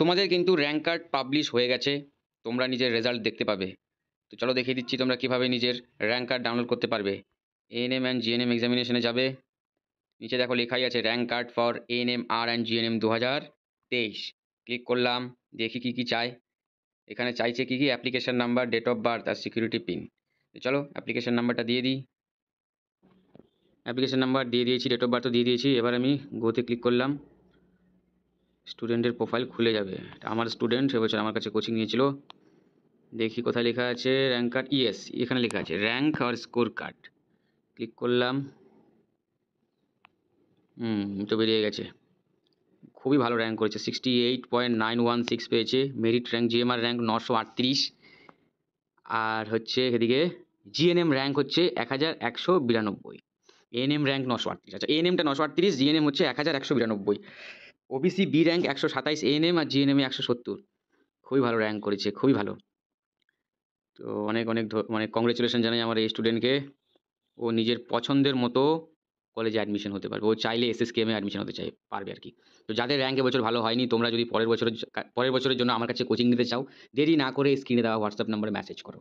তোমাদের কিন্তু rank card publish হয়ে গেছে তোমরা নিজের রেজাল্ট দেখতে পাবে তো চলো দেখিয়ে দিচ্ছি তোমরা কীভাবে নিজের র্যাঙ্ক কার্ড ডাউনলোড করতে পারবে এএনএম অ্যান্ড জিএনএম এক্সামিনেশনে যাবে নিচে দেখো লেখাই আছে র্যাঙ্ক কার্ড ফর এএনএম আর অ্যান্ড জিএনএম দু হাজার তেইশ ক্লিক করলাম দেখি কি কি চাই এখানে চাইছে কি কি application number date of birth আর সিকিউরিটি পিন চলো অ্যাপ্লিকেশান নাম্বারটা দিয়ে দিই অ্যাপ্লিকেশান নাম্বার দিয়ে দিয়েছি ডেট অফ বার্থও দিয়ে দিয়েছি এবার আমি গোতে ক্লিক করলাম স্টুডেন্টের প্রোফাইল খুলে যাবে আমার স্টুডেন্ট সে বছর আমার কাছে কোচিং নিয়েছিল দেখি কোথায় লেখা আছে র্যাঙ্ক কার্ড ইয়েস এখানে লেখা আছে র্যাঙ্ক আর স্কোর কার্ড ক্লিক করলাম হুম তো বেরিয়ে গেছে খুবই ভালো র্যাঙ্ক করেছে sixty eight point nine one six পেয়েছে মেরিট র্যাঙ্ক জিএমআর র্যাঙ্ক নশো আটত্রিশ আর হচ্ছে এদিকে জিএনএম র্যাঙ্ক হচ্ছে এক হাজার একশো বিরানব্বই এনএম র্যাঙ্ক নশো আটত্রিশ আচ্ছা এনএমটা নশো আটত্রিশ জিএনএম হচ্ছে এক হাজার একশো বিরানব্বই ওবিসি বি র্যাঙ্ক একশো সাতাইশ এএনএম আর জিএনএমে একশো সত্তর খুবই ভালো র্যাঙ্ক করেছে খুবই ভালো তো অনেক অনেক মানে কংগ্রেচুলেশন জানাই আমার এই স্টুডেন্টকে ও নিজের পছন্দের মতো কলেজে অ্যাডমিশন হতে পারবে ও চাইলে এস এসএসকেএমে অ্যাডমিশন হতে চাই পারবে আর কি তো যাদের র্যাঙ্ক এবছর ভালো হয়নি তোমরা যদি পরের বছরের পরের বছরের জন্য আমার কাছে কোচিং নিতে চাও দেরি না করে স্ক্রিনে দেওয়া হোয়াটসঅ্যাপ নাম্বারে মেসেজ করো